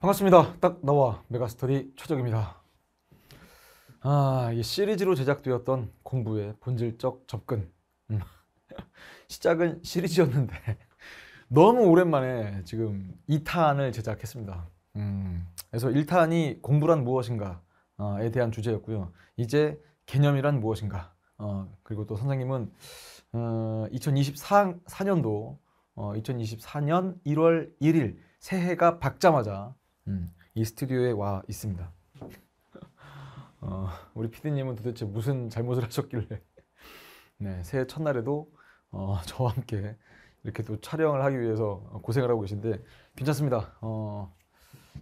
반갑습니다. 딱 나와 메가스터리 최적입니다. 아, 이 시리즈로 제작되었던 공부의 본질적 접근. 음. 시작은 시리즈였는데 너무 오랜만에 지금 2탄을 제작했습니다. 음. 그래서 1탄이 공부란 무엇인가에 어, 대한 주제였고요. 이제 개념이란 무엇인가. 어, 그리고 또 선생님은 어, 2024년도 어, 2024년 1월 1일 새해가 밝자마자 음, 이 스튜디오에 와 있습니다. 어, 우리 피디님은 도대체 무슨 잘못을 하셨길래 네, 새해 첫날에도 어, 저와 함께 이렇게 또 촬영을 하기 위해서 고생을 하고 계신데 괜찮습니다. 어,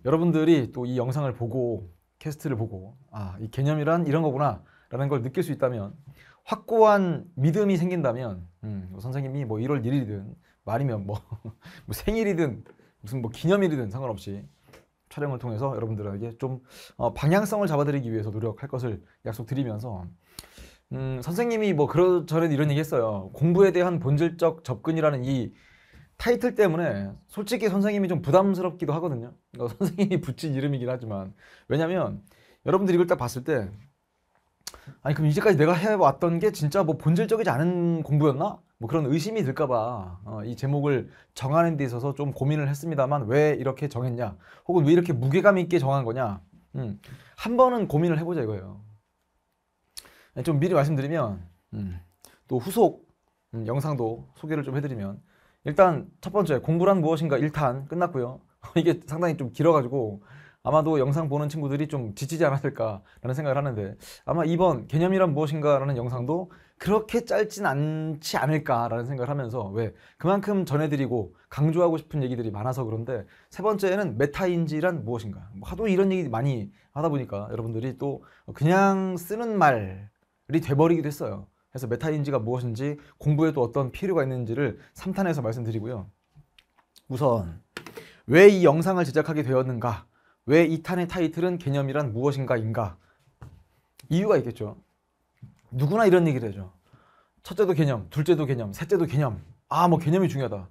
여러분들이 또 이 영상을 보고 캐스트를 보고 아, 이 개념이란 이런 거구나 라는 걸 느낄 수 있다면 확고한 믿음이 생긴다면 음, 뭐 선생님이 뭐 1월 1일이든 말이면 뭐, 뭐 생일이든 무슨 뭐 기념일이든 상관없이 촬영을 통해서 여러분들에게 좀 어, 방향성을 잡아드리기 위해서 노력할 것을 약속드리면서 음, 선생님이 뭐 그런 저는 이런 얘기했어요. 공부에 대한 본질적 접근이라는 이 타이틀 때문에 솔직히 선생님이 좀 부담스럽기도 하거든요. 어, 선생님이 붙인 이름이긴 하지만 왜냐하면 여러분들이 이걸 딱 봤을 때 아니 그럼 이제까지 내가 해왔던 게 진짜 뭐 본질적이지 않은 공부였나? 뭐 그런 의심이 들까봐 어, 이 제목을 정하는 데 있어서 좀 고민을 했습니다만 왜 이렇게 정했냐 혹은 왜 이렇게 무게감 있게 정한 거냐 음, 한 번은 고민을 해보자 이거예요 네, 좀 미리 말씀드리면 음, 또 후속 음, 영상도 소개를 좀 해드리면 일단 첫 번째 공부란 무엇인가 1탄 끝났고요 이게 상당히 좀 길어가지고 아마도 영상 보는 친구들이 좀 지치지 않았을까라는 생각을 하는데 아마 이번 개념이란 무엇인가라는 영상도 그렇게 짧진 않지 않을까라는 생각을 하면서 왜 그만큼 전해드리고 강조하고 싶은 얘기들이 많아서 그런데 세 번째는 메타인지란 무엇인가 뭐 하도 이런 얘기 많이 하다 보니까 여러분들이 또 그냥 쓰는 말이 돼버리기도 했어요 그래서 메타인지가 무엇인지 공부에 또 어떤 필요가 있는지를 3탄에서 말씀드리고요 우선 왜 이 영상을 제작하게 되었는가 왜 이탄의 타이틀은 개념이란 무엇인가인가? 이유가 있겠죠. 누구나 이런 얘기를 해죠. 첫째도 개념, 둘째도 개념, 셋째도 개념. 아, 뭐 개념이 중요하다.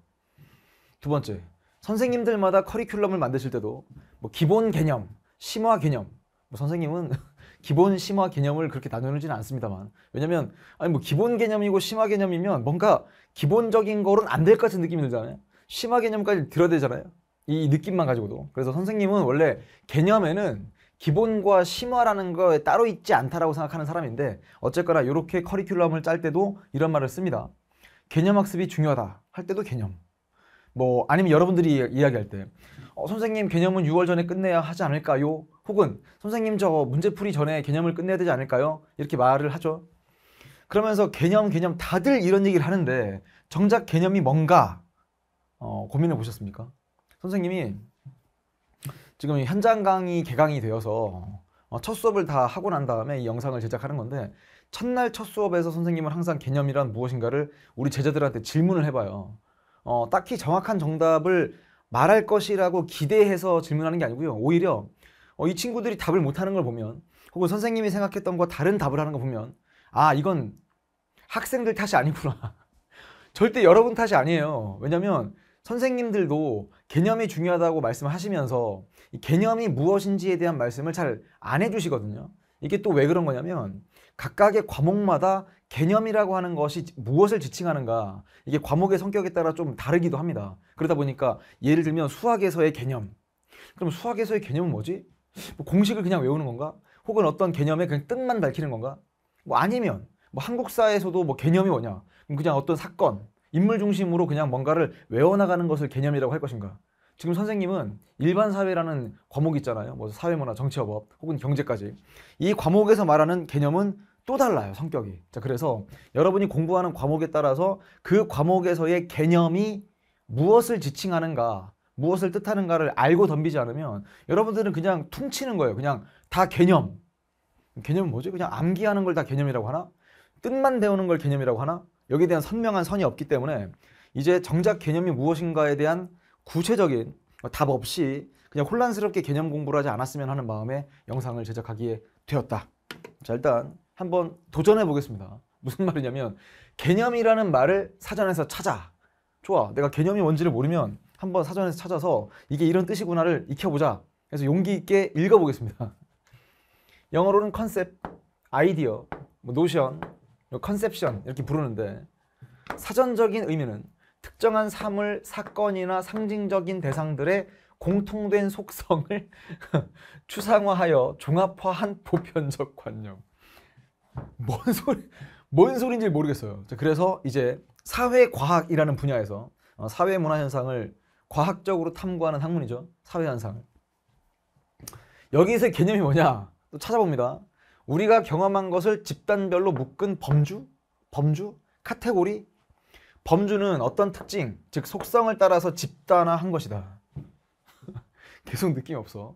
두 번째, 선생님들마다 커리큘럼을 만드실 때도 뭐 기본 개념, 심화 개념. 뭐 선생님은 기본 심화 개념을 그렇게 나누지는 않습니다만. 왜냐면 아니 뭐 기본 개념이고 심화 개념이면 뭔가 기본적인 거로는 안 될 것 같은 느낌이 들잖아요. 심화 개념까지 들어야 되잖아요. 이 느낌만 가지고도. 그래서 선생님은 원래 개념에는 기본과 심화라는 거에 따로 있지 않다라고 생각하는 사람인데 어쨌거나 이렇게 커리큘럼을 짤 때도 이런 말을 씁니다. 개념 학습이 중요하다 할 때도 개념. 뭐 아니면 여러분들이 이야기할 때 어, 선생님 개념은 6월 전에 끝내야 하지 않을까요? 혹은 선생님 저 문제풀이 전에 개념을 끝내야 되지 않을까요? 이렇게 말을 하죠. 그러면서 개념 개념 다들 이런 얘기를 하는데 정작 개념이 뭔가 어, 고민해 보셨습니까? 선생님이 지금 현장 강의 개강이 되어서 어, 첫 수업을 다 하고 난 다음에 이 영상을 제작하는 건데 첫날 첫 수업에서 선생님은 항상 개념이란 무엇인가를 우리 제자들한테 질문을 해봐요. 어, 딱히 정확한 정답을 말할 것이라고 기대해서 질문하는 게 아니고요. 오히려 어, 이 친구들이 답을 못하는 걸 보면 혹은 선생님이 생각했던 것과 다른 답을 하는 걸 보면 아 이건 학생들 탓이 아니구나. 절대 여러분 탓이 아니에요. 왜냐면 선생님들도 개념이 중요하다고 말씀하시면서 이 개념이 무엇인지에 대한 말씀을 잘 안 해주시거든요. 이게 또 왜 그런 거냐면 각각의 과목마다 개념이라고 하는 것이 무엇을 지칭하는가 이게 과목의 성격에 따라 좀 다르기도 합니다. 그러다 보니까 예를 들면 수학에서의 개념 그럼 수학에서의 개념은 뭐지? 뭐 공식을 그냥 외우는 건가? 혹은 어떤 개념의 그냥 뜻만 밝히는 건가? 뭐 아니면 뭐 한국사에서도 뭐 개념이 뭐냐? 그냥 어떤 사건 인물 중심으로 그냥 뭔가를 외워나가는 것을 개념이라고 할 것인가? 지금 선생님은 일반 사회라는 과목이 있잖아요. 뭐 사회문화, 정치어법, 혹은 경제까지. 이 과목에서 말하는 개념은 또 달라요, 성격이. 자, 그래서 여러분이 공부하는 과목에 따라서 그 과목에서의 개념이 무엇을 지칭하는가, 무엇을 뜻하는가를 알고 덤비지 않으면 여러분들은 그냥 퉁치는 거예요. 그냥 다 개념. 개념은 뭐지? 그냥 암기하는 걸 다 개념이라고 하나? 뜻만 배우는 걸 개념이라고 하나? 여기에 대한 선명한 선이 없기 때문에 이제 정작 개념이 무엇인가에 대한 구체적인 답 없이 그냥 혼란스럽게 개념 공부를 하지 않았으면 하는 마음에 영상을 제작하기에 되었다. 자 일단 한번 도전해 보겠습니다. 무슨 말이냐면 개념이라는 말을 사전에서 찾아. 좋아. 내가 개념이 뭔지를 모르면 한번 사전에서 찾아서 이게 이런 뜻이구나를 익혀보자. 그래서 용기 있게 읽어보겠습니다. 영어로는 컨셉, 아이디어, 뭐 노션, 컨셉션 이렇게 부르는데 사전적인 의미는 특정한 사물, 사건이나 상징적인 대상들의 공통된 속성을 추상화하여 종합화한 보편적 관념. 뭔 소리, 뭔 소리인지 모르겠어요. 그래서 이제 사회과학이라는 분야에서 어, 사회문화 현상을 과학적으로 탐구하는 학문이죠. 사회현상을. 여기서 개념이 뭐냐? 또 찾아봅니다. 우리가 경험한 것을 집단별로 묶은 범주, 범주, 카테고리, 범주는 어떤 특징, 즉 속성을 따라서 집단화한 것이다. 계속 느낌이 없어.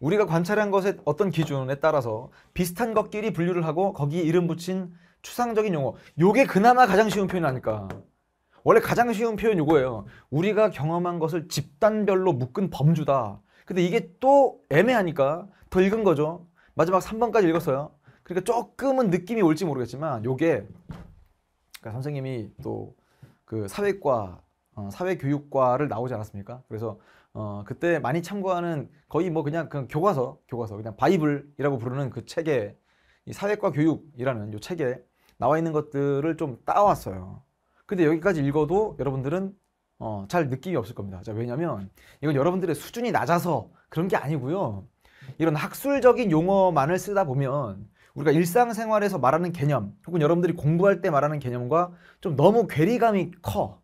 우리가 관찰한 것의 어떤 기준에 따라서 비슷한 것끼리 분류를 하고 거기에 이름 붙인 추상적인 용어. 요게 그나마 가장 쉬운 표현 이 아닐까. 원래 가장 쉬운 표현 이거예요. 우리가 경험한 것을 집단별로 묶은 범주다. 근데 이게 또 애매하니까 더 읽은 거죠. 마지막 3번까지 읽었어요. 그러니까 조금은 느낌이 올지 모르겠지만 요게 그러니까 선생님이 또 그 사회과 어, 사회교육과를 나오지 않았습니까? 그래서 어, 그때 많이 참고하는 거의 뭐 그냥 그 교과서 교과서 그냥 바이블이라고 부르는 그 책에 이 사회과 교육이라는 요 책에 나와 있는 것들을 좀 따왔어요. 근데 여기까지 읽어도 여러분들은 어, 잘 느낌이 없을 겁니다. 자, 왜냐면 이건 여러분들의 수준이 낮아서 그런 게 아니고요. 이런 학술적인 용어만을 쓰다 보면 우리가 일상생활에서 말하는 개념 혹은 여러분들이 공부할 때 말하는 개념과 좀 너무 괴리감이 커.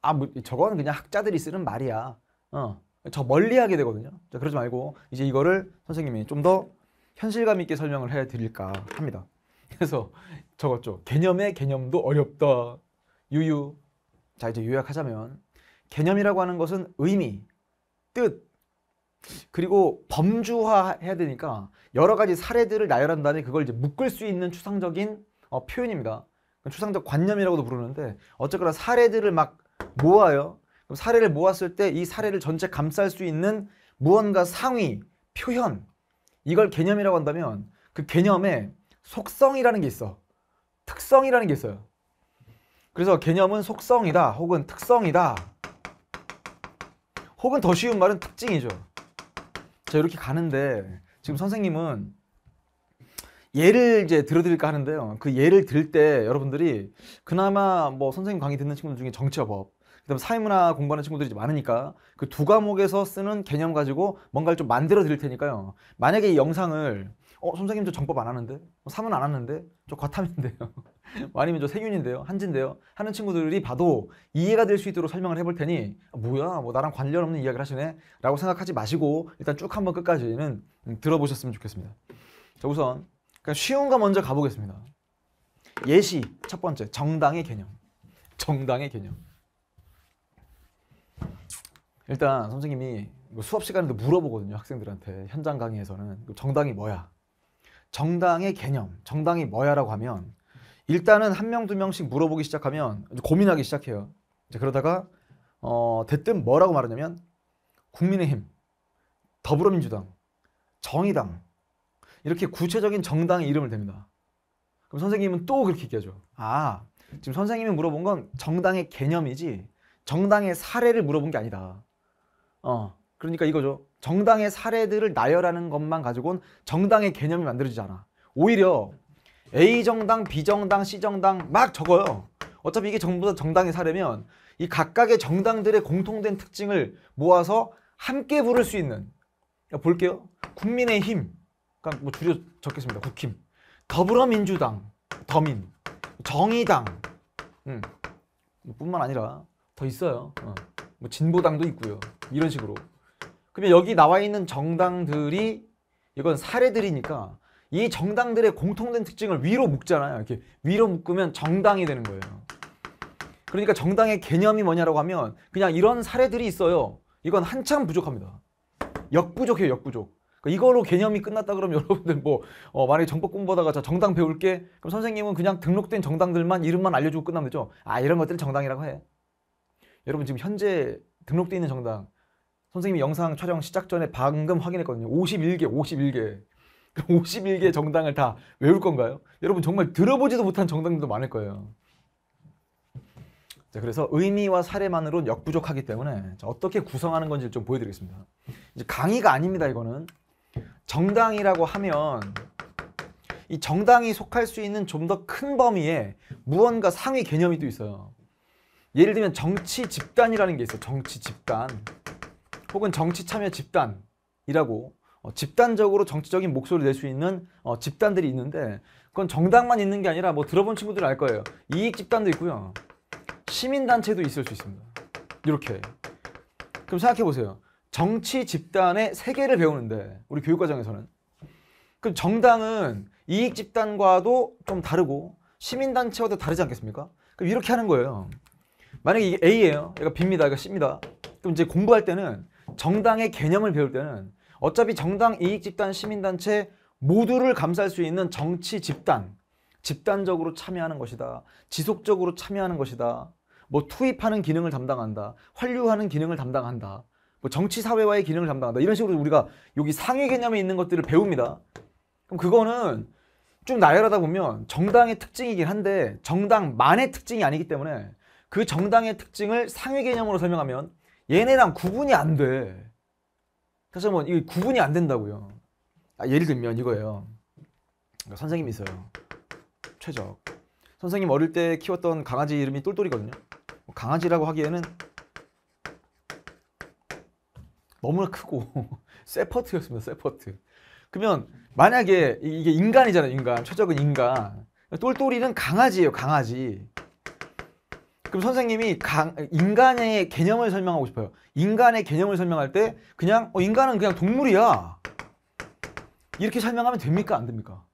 아, 뭐, 저건 그냥 학자들이 쓰는 말이야. 어. 저 멀리 하게 되거든요. 자, 그러지 말고 이제 이거를 선생님이 좀 더 현실감 있게 설명을 해 드릴까 합니다. 그래서 적었죠. 개념의 개념도 어렵다. 유유. 자, 이제 요약하자면 개념이라고 하는 것은 의미, 뜻, 그리고 범주화해야 되니까 여러 가지 사례들을 나열한 다음에 그걸 이제 묶을 수 있는 추상적인 어, 표현입니다. 추상적 관념이라고도 부르는데 어쨌거나 사례들을 막 모아요. 그럼 사례를 모았을 때 이 사례를 전체 감쌀 수 있는 무언가 상위, 표현 이걸 개념이라고 한다면 그 개념에 속성이라는 게 있어. 특성이라는 게 있어요. 그래서 개념은 속성이다 혹은 특성이다 혹은 더 쉬운 말은 특징이죠. 자 이렇게 가는데 지금 선생님은 예를 이제 들어드릴까 하는데요. 그 예를 들 때 여러분들이 그나마 뭐 선생님 강의 듣는 친구들 중에 정치어법, 그다음 사회문화 공부하는 친구들이 많으니까 그 두 과목에서 쓰는 개념 가지고 뭔가를 좀 만들어 드릴 테니까요. 만약에 이 영상을 어 선생님 저 정법 안 하는데 뭐 사문 안왔는데저 과탐인데요 뭐 아니면 저 세균인데요 한진데요 하는 친구들이 봐도 이해가 될 수 있도록 설명을 해볼 테니 아, 뭐야 뭐 나랑 관련 없는 이야기를 하시네 라고 생각하지 마시고 일단 쭉 한번 끝까지는 들어보셨으면 좋겠습니다 자 우선 그냥 그러니까 쉬운 거 먼저 가보겠습니다 예시 첫 번째 정당의 개념 정당의 개념 일단 선생님이 뭐 수업 시간에도 물어보거든요 학생들한테 현장 강의에서는 정당이 뭐야 정당의 개념, 정당이 뭐야라고 하면 일단은 한 명 두 명씩 물어보기 시작하면 고민하기 시작해요. 이제 그러다가 어, 대뜸 뭐라고 말하냐면 국민의힘, 더불어민주당, 정의당 이렇게 구체적인 정당의 이름을 댑니다. 그럼 선생님은 또 그렇게 얘기하죠. 아, 지금 선생님이 물어본 건 정당의 개념이지 정당의 사례를 물어본 게 아니다. 어, 그러니까 이거죠. 정당의 사례들을 나열하는 것만 가지고는 정당의 개념이 만들어지지 않아. 오히려 A 정당, B 정당, C 정당 막 적어요. 어차피 이게 전부 다 정당의 사례면 이 각각의 정당들의 공통된 특징을 모아서 함께 부를 수 있는 그러니까 볼게요. 국민의힘, 그러니까 뭐 줄여 적겠습니다. 국힘, 더불어민주당, 더민, 정의당, 음, 뭐 뿐만 아니라 더 있어요. 어. 뭐 진보당도 있고요. 이런 식으로. 그러 여기 나와 있는 정당들이 이건 사례들이니까 이 정당들의 공통된 특징을 위로 묶잖아요. 이렇게 위로 묶으면 정당이 되는 거예요. 그러니까 정당의 개념이 뭐냐라고 하면 그냥 이런 사례들이 있어요. 이건 한참 부족합니다. 역부족해요, 역부족. 그러니까 이걸로 개념이 끝났다 그러면 여러분들 뭐 어, 만약에 정법 공부하다가 자 정당 배울게 그럼 선생님은 그냥 등록된 정당들만 이름만 알려주고 끝나면 되죠. 아 이런 것들 정당이라고 해. 여러분 지금 현재 등록되어 있는 정당 선생님이 영상 촬영 시작 전에 방금 확인했거든요. 51개, 51개. 51개의 정당을 다 외울 건가요? 여러분 정말 들어보지도 못한 정당들도 많을 거예요. 자, 그래서 의미와 사례만으로는 역부족하기 때문에 자, 어떻게 구성하는 건지 좀 보여드리겠습니다. 이제 강의가 아닙니다, 이거는. 정당이라고 하면 이 정당이 속할 수 있는 좀 더 큰 범위에 무언가 상위 개념이 또 있어요. 예를 들면 정치 집단이라는 게 있어요. 정치 집단. 혹은 정치 참여 집단이라고 어, 집단적으로 정치적인 목소리를 낼 수 있는 어, 집단들이 있는데 그건 정당만 있는 게 아니라 뭐 들어본 친구들 알 거예요. 이익 집단도 있고요. 시민단체도 있을 수 있습니다. 이렇게. 그럼 생각해 보세요. 정치 집단의 세계를 배우는데 우리 교육과정에서는 그럼 정당은 이익 집단과도 좀 다르고 시민단체와도 다르지 않겠습니까? 그럼 이렇게 하는 거예요. 만약에 이게 A예요. 얘가 B입니다. 얘가 C입니다. 그럼 이제 공부할 때는 정당의 개념을 배울 때는 어차피 정당, 이익집단, 시민단체 모두를 감쌀 수 있는 정치 집단, 집단적으로 참여하는 것이다. 지속적으로 참여하는 것이다. 뭐 투입하는 기능을 담당한다. 환류하는 기능을 담당한다. 뭐 정치 사회와의 기능을 담당한다. 이런 식으로 우리가 여기 상위 개념에 있는 것들을 배웁니다. 그럼 그거는 좀 나열하다 보면 정당의 특징이긴 한데 정당만의 특징이 아니기 때문에 그 정당의 특징을 상위 개념으로 설명하면 얘네랑 구분이 안 돼. 그래서 뭐이 구분이 안 된다고요. 아, 예를 들면 이거예요. 그러니까 선생님이 있어요. 최적. 선생님 어릴 때 키웠던 강아지 이름이 똘똘이거든요. 뭐 강아지라고 하기에는 너무나 크고 세퍼트였습니다. 세퍼트. 그러면 만약에 이게 인간이잖아요. 인간. 최적은 인간. 똘똘이는 강아지예요. 강아지. 그럼 선생님이 강, 인간의 개념을 설명하고 싶어요. 인간의 개념을 설명할 때 그냥 어, 인간은 그냥 동물이야. 이렇게 설명하면 됩니까? 안 됩니까?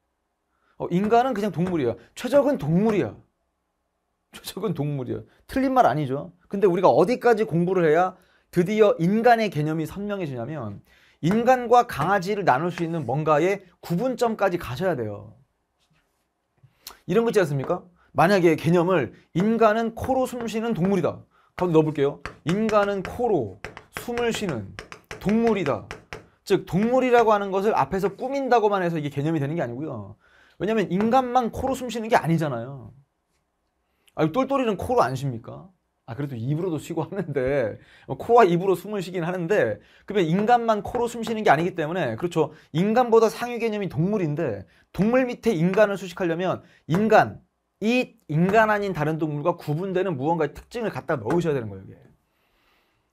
어, 인간은 그냥 동물이야. 최적은 동물이야. 최적은 동물이야. 틀린 말 아니죠. 근데 우리가 어디까지 공부를 해야 드디어 인간의 개념이 선명해지냐면 인간과 강아지를 나눌 수 있는 뭔가의 구분점까지 가셔야 돼요. 이런 거 있지 않습니까? 만약에 개념을 인간은 코로 숨쉬는 동물이다. 가운 넣어볼게요. 인간은 코로 숨을 쉬는 동물이다. 즉 동물이라고 하는 것을 앞에서 꾸민다고만 해서 이게 개념이 되는 게 아니고요. 왜냐하면 인간만 코로 숨쉬는 게 아니잖아요. 아, 똘똘이는 코로 안 쉽니까? 아 그래도 입으로도 쉬고 하는데 코와 입으로 숨을 쉬긴 하는데 그러면 인간만 코로 숨 쉬는 게 아니기 때문에 그렇죠 인간보다 상위 개념이 동물인데 동물 밑에 인간을 수식하려면 인간 이 인간 아닌 다른 동물과 구분되는 무언가의 특징을 갖다 넣으셔야 되는 거예요.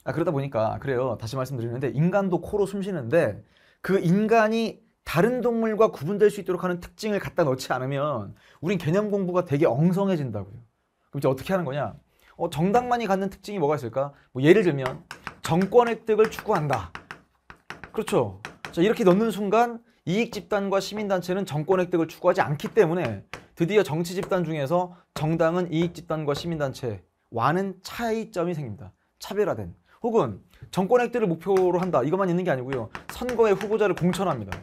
아, 그러다 보니까 그래요. 다시 말씀드리는데 인간도 코로 숨쉬는데 그 인간이 다른 동물과 구분될 수 있도록 하는 특징을 갖다 넣지 않으면 우린 개념 공부가 되게 엉성해진다고요. 그럼 이제 어떻게 하는 거냐? 어, 정당만이 갖는 특징이 뭐가 있을까? 뭐 예를 들면 정권 획득을 추구한다. 그렇죠. 자, 이렇게 넣는 순간 이익 집단과 시민 단체는 정권 획득을 추구하지 않기 때문에 드디어 정치 집단 중에서 정당은 이익 집단과 시민단체와는 차이점이 생깁니다. 차별화된 혹은 정권 획득을 목표로 한다 이것만 있는 게 아니고요. 선거의 후보자를 공천합니다.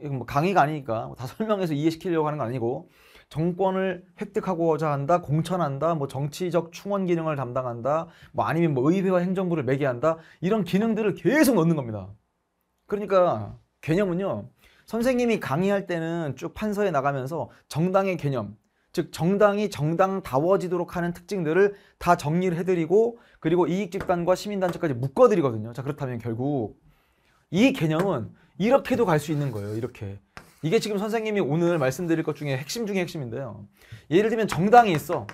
이건 뭐 강의가 아니니까 뭐 다 설명해서 이해시키려고 하는 건 아니고 정권을 획득하고자 한다, 공천한다, 뭐 정치적 충원 기능을 담당한다, 뭐 아니면 뭐 의회와 행정부를 매개한다 이런 기능들을 계속 넣는 겁니다. 그러니까 개념은요 선생님이 강의할 때는 쭉 판서에 나가면서 정당의 개념, 즉 정당이 정당다워지도록 하는 특징들을 다 정리를 해드리고 그리고 이익집단과 시민단체까지 묶어드리거든요. 자 그렇다면 결국 이 개념은 이렇게도 갈 수 있는 거예요. 이렇게. 이게 지금 선생님이 오늘 말씀드릴 것 중에 핵심 중에 핵심인데요. 예를 들면 정당이 있어.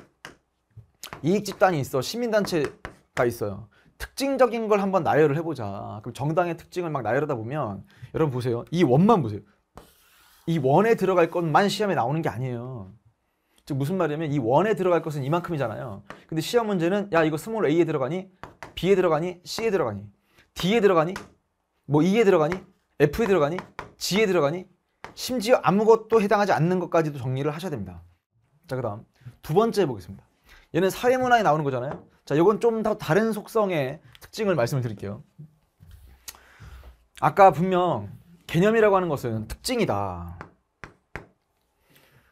이익집단이 있어. 시민단체가 있어요. 특징적인 걸 한번 나열을 해보자. 그럼 정당의 특징을 막 나열하다 보면 여러분 보세요. 이 원만 보세요. 이 원에 들어갈 것만 시험에 나오는 게 아니에요. 즉 무슨 말이냐면 이 원에 들어갈 것은 이만큼이잖아요. 근데 시험 문제는 야 이거 스몰 a에 들어가니 b에 들어가니 c에 들어가니 d에 들어가니 뭐 e에 들어가니 f에 들어가니 g에 들어가니 심지어 아무것도 해당하지 않는 것까지도 정리를 하셔야 됩니다. 자 그다음 두 번째 보겠습니다. 얘는 사회문화에 나오는 거잖아요. 자, 이건 좀 더 다른 속성의 특징을 말씀을 드릴게요. 아까 분명 개념이라고 하는 것은 특징이다.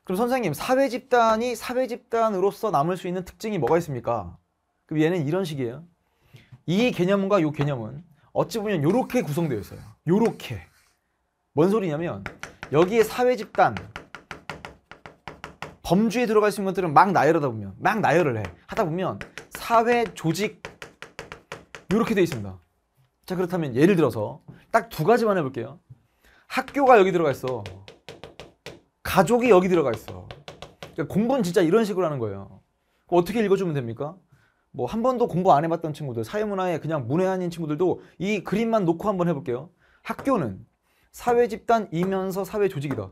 그럼 선생님, 사회 집단이 사회 집단으로서 남을 수 있는 특징이 뭐가 있습니까? 그럼 얘는 이런 식이에요. 이 개념과 이 개념은 어찌 보면 이렇게 구성되어 있어요. 요렇게뭔 소리냐면 여기에 사회 집단, 범주에 들어갈 수 있는 것들은 막 나열하다 보면 막 나열을 해. 하다 보면 사회, 조직 이렇게 돼 있습니다. 자 그렇다면 예를 들어서 딱 두 가지만 해볼게요. 학교가 여기 들어가 있어. 가족이 여기 들어가 있어. 그러니까 공부는 진짜 이런 식으로 하는 거예요. 어떻게 읽어주면 됩니까? 뭐 한 번도 공부 안 해봤던 친구들, 사회문화에 그냥 문외한인 친구들도 이 그림만 놓고 한번 해볼게요. 학교는 사회집단이면서 사회조직이다.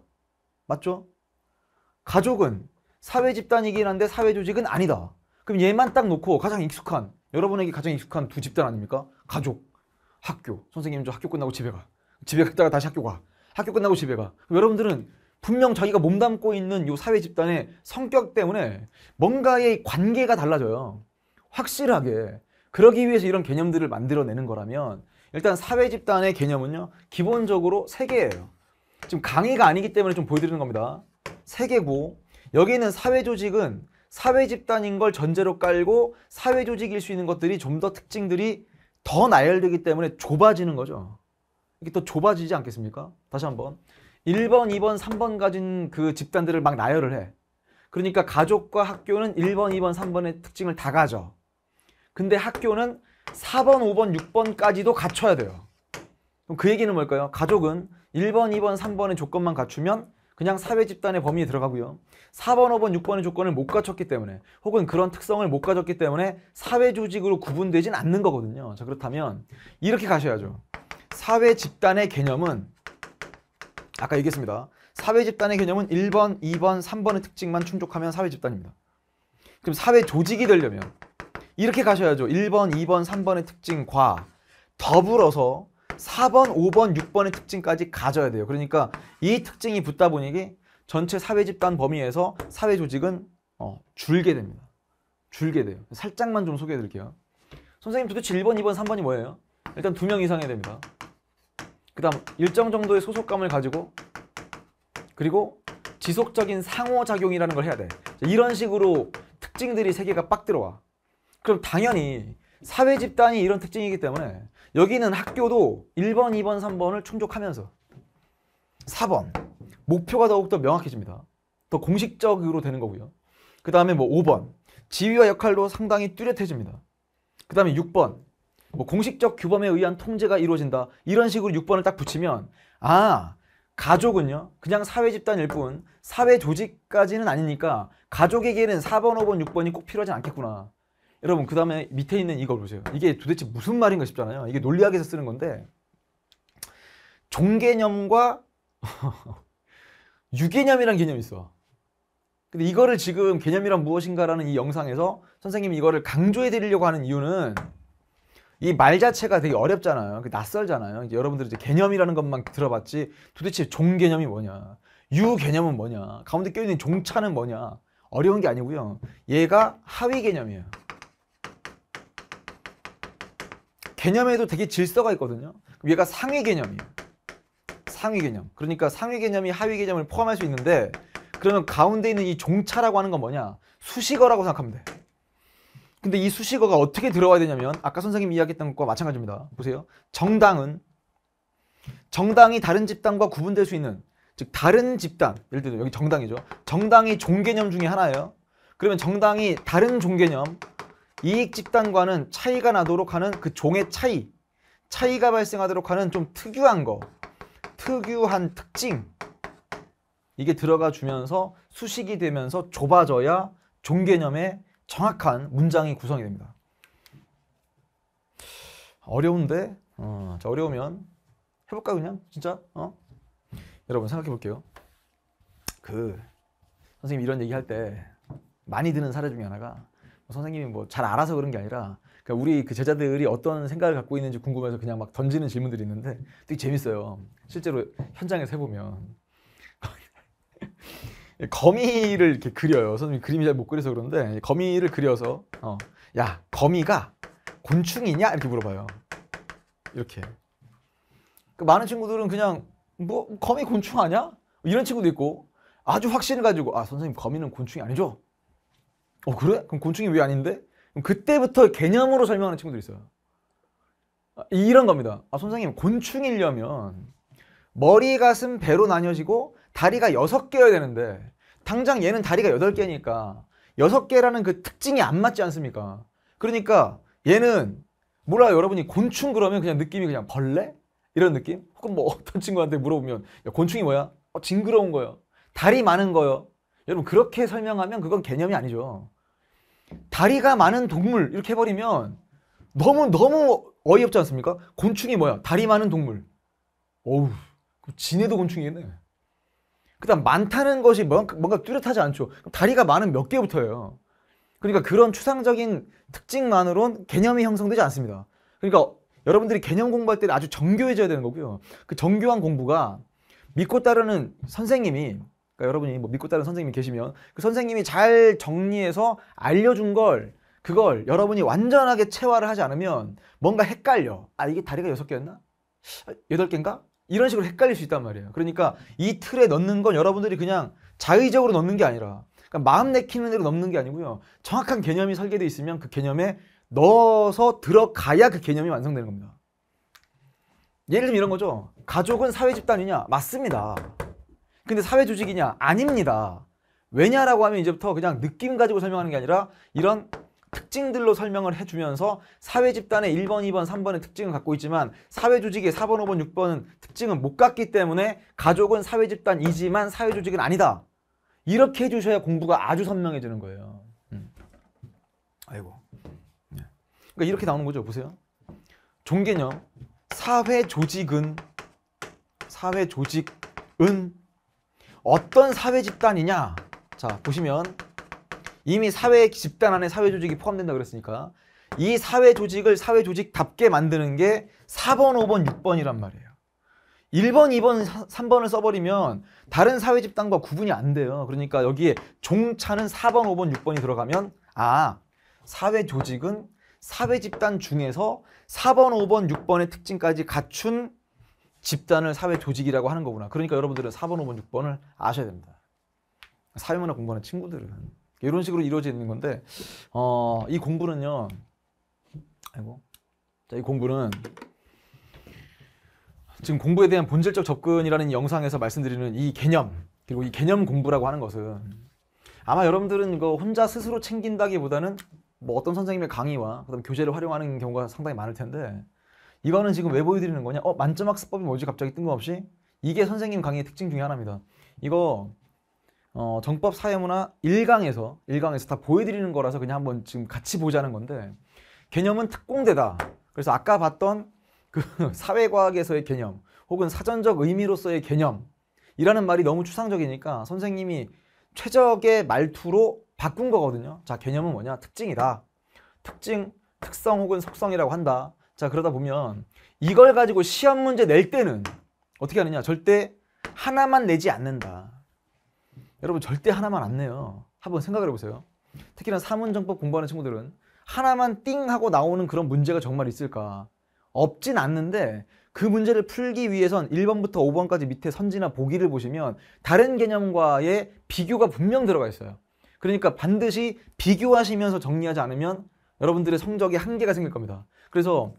맞죠? 가족은 사회집단이긴 한데 사회조직은 아니다. 그럼 얘만 딱 놓고 가장 익숙한 여러분에게 가장 익숙한 두 집단 아닙니까? 가족, 학교. 선생님 저 학교 끝나고 집에 가. 집에 갔다가 다시 학교 가. 학교 끝나고 집에 가. 여러분들은 분명 자기가 몸담고 있는 이 사회 집단의 성격 때문에 뭔가의 관계가 달라져요. 확실하게. 그러기 위해서 이런 개념들을 만들어내는 거라면 일단 사회 집단의 개념은요. 기본적으로 세 개예요. 지금 강의가 아니기 때문에 좀 보여드리는 겁니다. 세 개고 여기 있는 사회 조직은 사회 집단인 걸 전제로 깔고 사회 조직일 수 있는 것들이 좀 더 특징들이 더 나열되기 때문에 좁아지는 거죠. 이게 더 좁아지지 않겠습니까? 다시 한번. 1번, 2번, 3번 가진 그 집단들을 막 나열을 해. 그러니까 가족과 학교는 1번, 2번, 3번의 특징을 다 가져. 근데 학교는 4번, 5번, 6번까지도 갖춰야 돼요. 그럼 그 얘기는 뭘까요? 가족은 1번, 2번, 3번의 조건만 갖추면 그냥 사회 집단의 범위에 들어가고요. 4번, 5번, 6번의 조건을 못 갖췄기 때문에 혹은 그런 특성을 못 가졌기 때문에 사회 조직으로 구분되진 않는 거거든요. 자, 그렇다면 이렇게 가셔야죠. 사회 집단의 개념은 아까 얘기했습니다. 사회 집단의 개념은 1번, 2번, 3번의 특징만 충족하면 사회 집단입니다. 그럼 사회 조직이 되려면 이렇게 가셔야죠. 1번, 2번, 3번의 특징과 더불어서 4번, 5번, 6번의 특징까지 가져야 돼요. 그러니까 이 특징이 붙다 보니 전체 사회 집단 범위에서 사회 조직은 어, 줄게 됩니다. 줄게 돼요. 살짝만 좀 소개해 드릴게요. 선생님 도대체 1번, 2번, 3번이 뭐예요? 일단 두 명 이상이 됩니다. 그 다음 일정 정도의 소속감을 가지고 그리고 지속적인 상호작용이라는 걸 해야 돼. 이런 식으로 특징들이 세 개가 빡 들어와. 그럼 당연히 사회 집단이 이런 특징이기 때문에 여기는 학교도 1번, 2번, 3번을 충족하면서 4번 목표가 더욱더 명확해집니다. 더 공식적으로 되는 거고요. 그 다음에 뭐 5번 지위와 역할도 상당히 뚜렷해집니다. 그 다음에 6번 뭐 공식적 규범에 의한 통제가 이루어진다. 이런 식으로 6번을 딱 붙이면 아 가족은요 그냥 사회 집단일 뿐 사회 조직까지는 아니니까 가족에게는 4번, 5번, 6번이 꼭필요하지 않겠구나. 여러분 그 다음에 밑에 있는 이걸 보세요. 이게 도대체 무슨 말인가 싶잖아요. 이게 논리학에서 쓰는 건데 종개념과 유개념이란 개념이 있어. 근데 이거를 지금 개념이란 무엇인가라는 이 영상에서 선생님이 이거를 강조해 드리려고 하는 이유는 이 말 자체가 되게 어렵잖아요. 낯설잖아요. 이제 여러분들이 이제 개념이라는 것만 들어봤지 도대체 종 개념이 뭐냐, 유 개념은 뭐냐, 가운데 껴있는 종차는 뭐냐 어려운 게 아니고요. 얘가 하위 개념이에요. 개념에도 되게 질서가 있거든요. 얘가 상위 개념이에요. 상위 개념. 그러니까 상위 개념이 하위 개념을 포함할 수 있는데 그러면 가운데 있는 이 종차라고 하는 건 뭐냐? 수식어라고 생각하면 돼. 근데 이 수식어가 어떻게 들어와야 되냐면 아까 선생님이 이야기했던 것과 마찬가지입니다. 보세요. 정당은 정당이 다른 집단과 구분될 수 있는 즉 다른 집단 예를 들어 여기 정당이죠. 정당이 종개념 중에 하나예요. 그러면 정당이 다른 종개념 이익 집단과는 차이가 나도록 하는 그 종의 차이, 차이가 발생하도록 하는 좀 특유한 거, 특유한 특징 이게 들어가 주면서 수식이 되면서 좁아져야 종 개념의 정확한 문장이 구성이 됩니다. 어려운데 어, 자, 어려우면 해볼까 그냥 진짜 어? 여러분 생각해 볼게요. 그 선생님 이런 얘기 할 때 많이 드는 사례 중에 하나가 뭐 선생님이 뭐 잘 알아서 그런 게 아니라 그러니까 우리 그 제자들이 어떤 생각을 갖고 있는지 궁금해서 그냥 막 던지는 질문들이 있는데 되게 재밌어요. 실제로 현장에서 해보면 거미를 이렇게 그려요. 선생님 그림이 잘 못 그려서 그런데 거미를 그려서 어, 야 거미가 곤충이냐 이렇게 물어봐요. 이렇게 그 많은 친구들은 그냥 뭐 거미 곤충 아니야? 이런 친구도 있고 아주 확신을 가지고 아 선생님 거미는 곤충이 아니죠? 어 그래? 그럼 곤충이 왜 아닌데? 그럼 그때부터 개념으로 설명하는 친구들이 있어요. 아, 이런 겁니다. 아 선생님 곤충이려면 머리, 가슴, 배로 나뉘어지고 다리가 여섯 개여야 되는데 당장 얘는 다리가 여덟 개니까 여섯 개라는 그 특징이 안 맞지 않습니까? 그러니까 얘는 몰라 여러분이 곤충 그러면 그냥 느낌이 그냥 벌레? 이런 느낌? 혹은 뭐 어떤 친구한테 물어보면 야, 곤충이 뭐야? 어, 징그러운 거요. 다리 많은 거요. 여러분 그렇게 설명하면 그건 개념이 아니죠. 다리가 많은 동물 이렇게 해버리면 너무 너무 어이없지 않습니까? 곤충이 뭐야? 다리 많은 동물. 어우, 지네도 곤충이겠네. 그다음 많다는 것이 뭔가, 뭔가 뚜렷하지 않죠. 다리가 많은 몇 개부터예요. 그러니까 그런 추상적인 특징만으론 개념이 형성되지 않습니다. 그러니까 여러분들이 개념 공부할 때는 아주 정교해져야 되는 거고요. 그 정교한 공부가 믿고 따르는 선생님이 그러니까 여러분이 뭐 믿고 따르는 선생님이 계시면 그 선생님이 잘 정리해서 알려준 걸 그걸 여러분이 완전하게 체화를 하지 않으면 뭔가 헷갈려. 아 이게 다리가 여섯 개였나? 아, 여덟 개인가? 이런 식으로 헷갈릴 수 있단 말이에요. 그러니까 이 틀에 넣는 건 여러분들이 그냥 자의적으로 넣는 게 아니라 그러니까 마음 내키는 대로 넣는 게 아니고요. 정확한 개념이 설계되어 있으면 그 개념에 넣어서 들어가야 그 개념이 완성되는 겁니다. 예를 들면 이런 거죠. 가족은 사회 집단이냐? 맞습니다. 근데 사회 조직이냐? 아닙니다. 왜냐라고 하면 이제부터 그냥 느낌 가지고 설명하는 게 아니라 이런 특징들로 설명을 해주면서 사회 집단의 1번, 2번, 3번의 특징을 갖고 있지만 사회 조직의 4번, 5번, 6번은 특징은 못 갖기 때문에 가족은 사회 집단이지만 사회 조직은 아니다. 이렇게 해주셔야 공부가 아주 선명해지는 거예요. 음. 아이고. 네. 그러니까 이렇게 나오는 거죠. 보세요. 종개념. 사회 조직은 사회 조직은 어떤 사회 집단이냐 자 보시면 이미 사회 집단 안에 사회 조직이 포함된다 그랬으니까 이 사회 조직을 사회 조직답게 만드는 게 4번, 5번, 6번이란 말이에요. 1번, 2번, 3번을 써버리면 다른 사회 집단과 구분이 안 돼요. 그러니까 여기에 종차는 4번, 5번, 6번이 들어가면 아, 사회 조직은 사회 집단 중에서 4번, 5번, 6번의 특징까지 갖춘 집단을 사회 조직이라고 하는 거구나. 그러니까 여러분들은 4번, 5번, 6번을 아셔야 됩니다. 사회문화 공부하는 친구들은 이런 식으로 이루어져 있는 건데 어, 이 공부는요. 아이고. 자, 이 공부는 지금 공부에 대한 본질적 접근이라는 영상에서 말씀드리는 이 개념 그리고 이 개념 공부라고 하는 것은 아마 여러분들은 이거 혼자 스스로 챙긴다기보다는 뭐 어떤 선생님의 강의와 그다음 교재를 활용하는 경우가 상당히 많을 텐데 이거는 지금 왜 보여드리는 거냐? 어, 만점 학습법이 뭐지? 갑자기 뜬금없이? 이게 선생님 강의의 특징 중에 하나입니다. 이거 어, 정법 사회문화 1강에서 1강에서 다 보여드리는 거라서 그냥 한번 지금 같이 보자는 건데 개념은 특공대다. 그래서 아까 봤던 그 사회과학에서의 개념 혹은 사전적 의미로서의 개념이라는 말이 너무 추상적이니까 선생님이 최적의 말투로 바꾼 거거든요. 자, 개념은 뭐냐? 특징이다. 특징, 특성 혹은 속성이라고 한다. 자 그러다 보면 이걸 가지고 시험 문제 낼 때는 어떻게 하느냐 절대 하나만 내지 않는다 여러분 절대 하나만 안 내요 한번 생각을 해보세요 특히나 사문정법 공부하는 친구들은 하나만 띵 하고 나오는 그런 문제가 정말 있을까 없진 않는데 그 문제를 풀기 위해선 1번부터 5번까지 밑에 선지나 보기를 보시면 다른 개념과의 비교가 분명 들어가 있어요 그러니까 반드시 비교하시면서 정리하지 않으면 여러분들의 성적이 한계가 생길 겁니다 그래서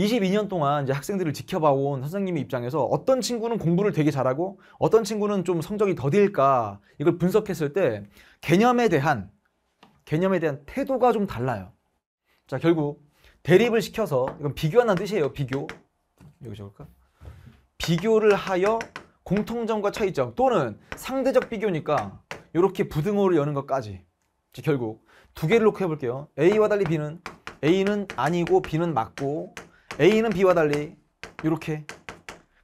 22년 동안 이제 학생들을 지켜봐온 선생님의 입장에서 어떤 친구는 공부를 되게 잘하고 어떤 친구는 좀 성적이 더딜까 이걸 분석했을 때 개념에 대한 개념에 대한 태도가 좀 달라요. 자 결국 대립을 시켜서 이건 비교하는 뜻이에요. 비교 여기 적을까? 비교를 하여 공통점과 차이점 또는 상대적 비교니까 이렇게 부등호를 여는 것까지 즉 결국 두 개를 놓고 해볼게요. A와 달리 B는 A는 아니고 B는 맞고 A는 B와 달리 이렇게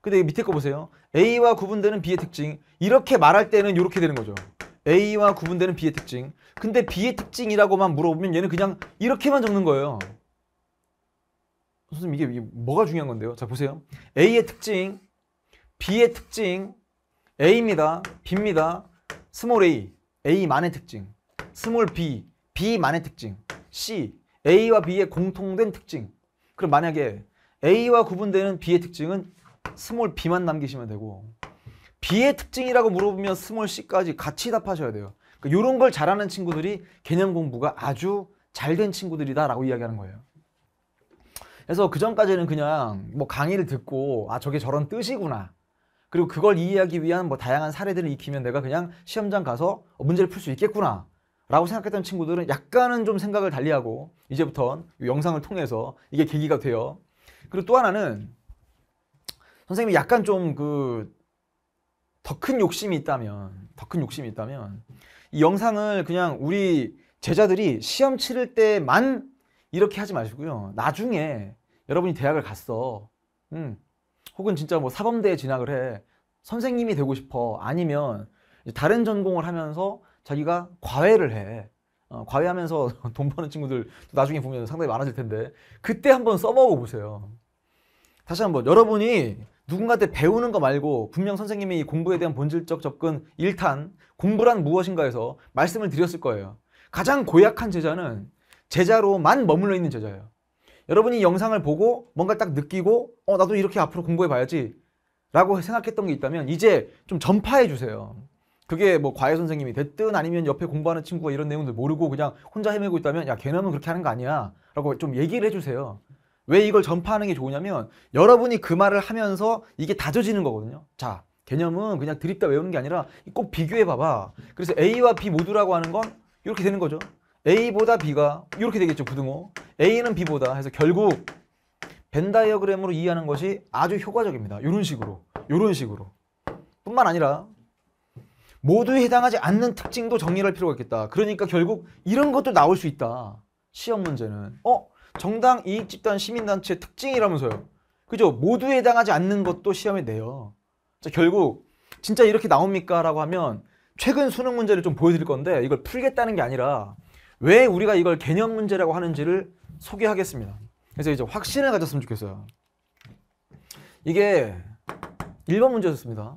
근데 밑에 거 보세요. A와 구분되는 B의 특징 이렇게 말할 때는 이렇게 되는 거죠. A와 구분되는 B의 특징 근데 B의 특징이라고만 물어보면 얘는 그냥 이렇게만 적는 거예요. 선생님 이게, 이게 뭐가 중요한 건데요? 자 보세요. A의 특징, B의 특징, A입니다, B입니다, 스몰 A, A만의 특징, 스몰 B, B만의 특징, C, A와 B의 공통된 특징. 그럼 만약에 A와 구분되는 B의 특징은 스몰 B만 남기시면 되고 B의 특징이라고 물어보면 스몰 C까지 같이 답하셔야 돼요. 그러니까 이런 걸 잘하는 친구들이 개념 공부가 아주 잘 된 친구들이다라고 이야기하는 거예요. 그래서 그 전까지는 그냥 뭐 강의를 듣고 아 저게 저런 뜻이구나 그리고 그걸 이해하기 위한 뭐 다양한 사례들을 익히면 내가 그냥 시험장 가서 어, 문제를 풀 수 있겠구나 라고 생각했던 친구들은 약간은 좀 생각을 달리하고 이제부턴 영상을 통해서 이게 계기가 돼요 그리고 또 하나는 선생님이 약간 좀 그 더 큰 욕심이 있다면 더 큰 욕심이 있다면 이 영상을 그냥 우리 제자들이 시험 치를 때만 이렇게 하지 마시고요. 나중에 여러분이 대학을 갔어. 음, 혹은 진짜 뭐 사범대에 진학을 해. 선생님이 되고 싶어. 아니면 다른 전공을 하면서 자기가 과외를 해. 어, 과외하면서 돈 버는 친구들 나중에 보면 상당히 많아질 텐데 그때 한번 써먹어 보세요. 다시 한번 여러분이 누군가한테 배우는 거 말고 분명 선생님이 공부에 대한 본질적 접근 1탄 공부란 무엇인가에서 말씀을 드렸을 거예요. 가장 고약한 제자는 제자로만 머물러 있는 제자예요. 여러분이 영상을 보고 뭔가 딱 느끼고 어 나도 이렇게 앞으로 공부해 봐야지 라고 생각했던 게 있다면 이제 좀 전파해 주세요. 그게 뭐 과외 선생님이 됐든 아니면 옆에 공부하는 친구가 이런 내용들 모르고 그냥 혼자 헤매고 있다면 야 걔네는 그렇게 하는 거 아니야 라고 좀 얘기를 해주세요 왜 이걸 전파하는 게 좋으냐면 여러분이 그 말을 하면서 이게 다져지는 거거든요 자 개념은 그냥 드립다 외우는 게 아니라 꼭 비교해 봐봐 그래서 A와 B 모두라고 하는 건 이렇게 되는 거죠 A보다 B가 이렇게 되겠죠 부등호 A는 B보다 해서 결국 벤다이어그램으로 이해하는 것이 아주 효과적입니다 이런 식으로 이런 식으로 뿐만 아니라 모두에 해당하지 않는 특징도 정리할 필요가 있겠다. 그러니까 결국 이런 것도 나올 수 있다. 시험 문제는. 어? 정당, 이익집단, 시민단체 특징이라면서요. 그죠? 모두에 해당하지 않는 것도 시험에 내요. 자, 결국 진짜 이렇게 나옵니까? 라고 하면 최근 수능 문제를 좀 보여드릴 건데 이걸 풀겠다는 게 아니라 왜 우리가 이걸 개념 문제라고 하는지를 소개하겠습니다. 그래서 이제 확신을 가졌으면 좋겠어요. 이게 1번 문제였습니다.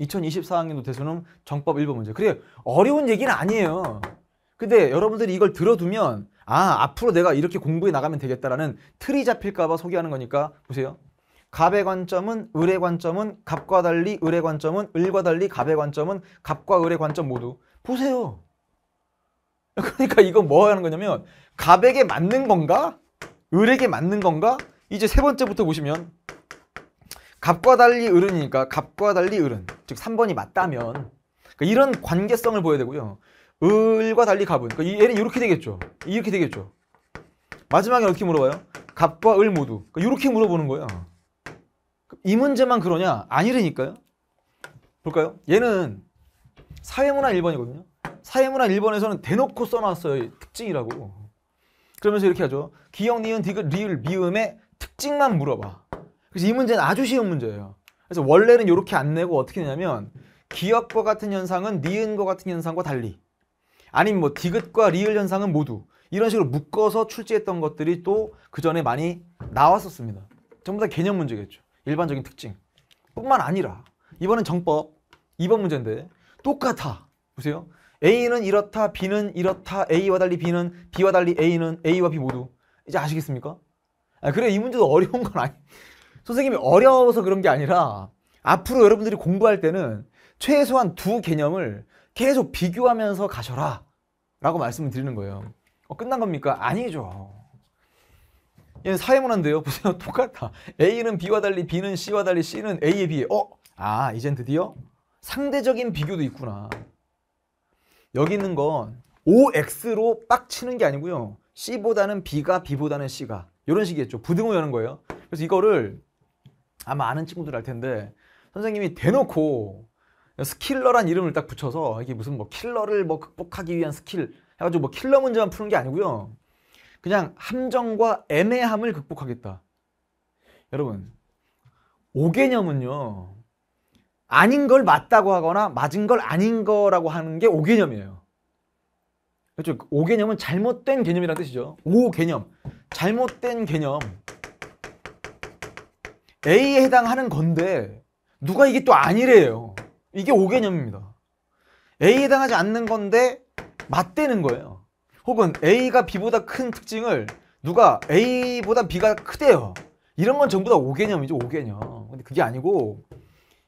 2024학년도 대수능 정법 1번 문제. 그래 어려운 얘기는 아니에요. 근데 여러분들이 이걸 들어두면 아 앞으로 내가 이렇게 공부해 나가면 되겠다라는 틀이 잡힐까봐 소개하는 거니까 보세요. 갑의 관점은 을의 관점은 갑과 달리 을의 관점은 을과 달리 갑의 관점은 갑과 을의 관점 모두 보세요. 그러니까 이건 뭐 하는 거냐면 갑에게 맞는 건가? 을에게 맞는 건가? 이제 세 번째부터 보시면 값과 달리 을은이니까 값과 달리 을은 즉 3번이 맞다면 그러니까 이런 관계성을 보여야 되고요. 을과 달리 갑은 그러니까 얘는 이렇게 되겠죠. 이렇게 되겠죠. 마지막에 어떻게 물어봐요? 갑과 을 모두 그러니까 이렇게 물어보는 거예요. 이 문제만 그러냐? 아니라니까요. 볼까요? 얘는 사회문화 1번이거든요. 사회문화 1번에서는 대놓고 써놨어요. 특징이라고. 그러면서 이렇게 하죠. 기역, 니은, 디귿, 리을, 미음의 특징만 물어봐. 그래서 이 문제는 아주 쉬운 문제예요. 그래서 원래는 이렇게 안 내고 어떻게 되냐면 기역과 같은 현상은 니은과 같은 현상과 달리 아니면 뭐 디귿과 리을 현상은 모두 이런 식으로 묶어서 출제했던 것들이 또 그 전에 많이 나왔었습니다. 전부 다 개념 문제겠죠. 일반적인 특징 뿐만 아니라 이번엔 정법 2번 문제인데 똑같아. 보세요. A는 이렇다, B는 이렇다, A와 달리 B는, B와 달리 A는, A와 B 모두. 이제 아시겠습니까? 아, 그래, 이 문제도 어려운 건 아니. 에요 선생님이 어려워서 그런 게 아니라 앞으로 여러분들이 공부할 때는 최소한 두 개념을 계속 비교하면서 가셔라 라고 말씀을 드리는 거예요 어, 끝난 겁니까? 아니죠 얘는 사회문화인데요 보세요 똑같아 A는 B와 달리 B는 C와 달리 C는 A에 비해 어? 아 이젠 드디어 상대적인 비교도 있구나 여기 있는 건 OX로 빡치는 게 아니고요 C보다는 B가 B보다는 C가 이런 식이겠죠 부등호 여는 거예요 그래서 이거를 아마 아는 친구들 알 텐데 선생님이 대놓고 스킬러란 이름을 딱 붙여서 이게 무슨 뭐 킬러를 뭐 극복하기 위한 스킬 해가지고 뭐 킬러 문제만 푸는 게 아니고요. 그냥 함정과 애매함을 극복하겠다. 여러분, 5개념은요. 아닌 걸 맞다고 하거나 맞은 걸 아닌 거라고 하는 게 5개념이에요. 그렇죠? 5개념은 잘못된 개념이라는 뜻이죠. 5개념. 잘못된 개념. A에 해당하는 건데 누가 이게 또 아니래요. 이게 5개념입니다. A에 해당하지 않는 건데 맞대는 거예요. 혹은 A가 B보다 큰 특징을 누가 A보다 B가 크대요. 이런 건 전부 다 5개념이죠. 5개념. 근데 그게 아니고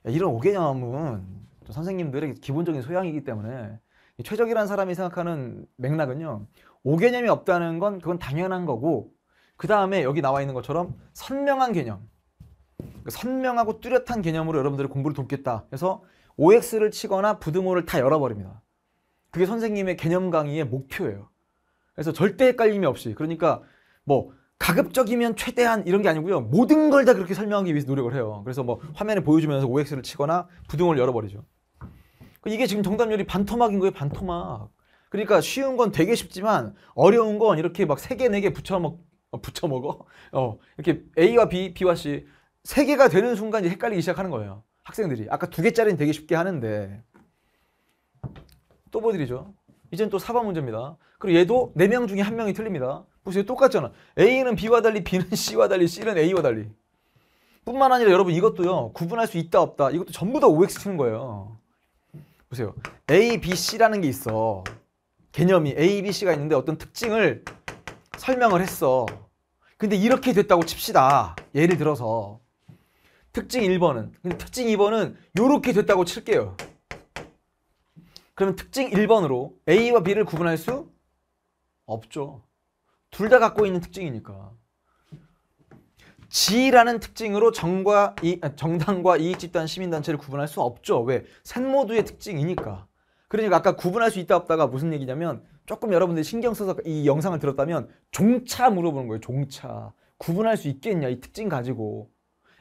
이런 5개념은 선생님들의 기본적인 소양이기 때문에 최적이라는 사람이 생각하는 맥락은요. 5개념이 없다는 건 그건 당연한 거고 그 다음에 여기 나와 있는 것처럼 선명한 개념 그러니까 선명하고 뚜렷한 개념으로 여러분들의 공부를 돕겠다 해서 OX를 치거나 부등호를 다 열어버립니다. 그게 선생님의 개념 강의의 목표예요. 그래서 절대 헷갈림이 없이 그러니까 뭐 가급적이면 최대한 이런 게 아니고요. 모든 걸 다 그렇게 설명하기 위해서 노력을 해요. 그래서 뭐 화면에 보여주면서 OX를 치거나 부등호를 열어버리죠. 그 이게 지금 정답률이 반토막인 거예요. 반토막. 그러니까 쉬운 건 되게 쉽지만 어려운 건 이렇게 막 세 개 네 개 붙여 먹 어, 붙여 먹어. 어, 이렇게 A와 B, B와 C 세 개가 되는 순간 이제 헷갈리기 시작하는 거예요. 학생들이 아까 두 개짜리는 되게 쉽게 하는데 또 보여드리죠. 뭐 이젠 또 4번 문제입니다. 그리고 얘도 네 명 중에 한명이 틀립니다. 보세요. 똑같잖아. A는 B와 달리, B는 C와 달리, C는 A와 달리. 뿐만 아니라 여러분 이것도요. 구분할 수 있다 없다. 이것도 전부 다 OX 치는 거예요. 보세요. A, B, C라는 게 있어. 개념이 A, B, C가 있는데 어떤 특징을 설명을 했어. 근데 이렇게 됐다고 칩시다. 예를 들어서 특징 1번은. 근데 특징 2번은 이렇게 됐다고 칠게요. 그러면 특징 1번으로 A와 B를 구분할 수 없죠. 둘 다 갖고 있는 특징이니까. G라는 특징으로 정과 이, 아, 정당과 이익집단 시민단체를 구분할 수 없죠. 왜? 셋 모두의 특징이니까. 그러니까 아까 구분할 수 있다 없다가 무슨 얘기냐면 조금 여러분들이 신경 써서 이 영상을 들었다면 종차 물어보는 거예요. 종차. 구분할 수 있겠냐 이 특징 가지고.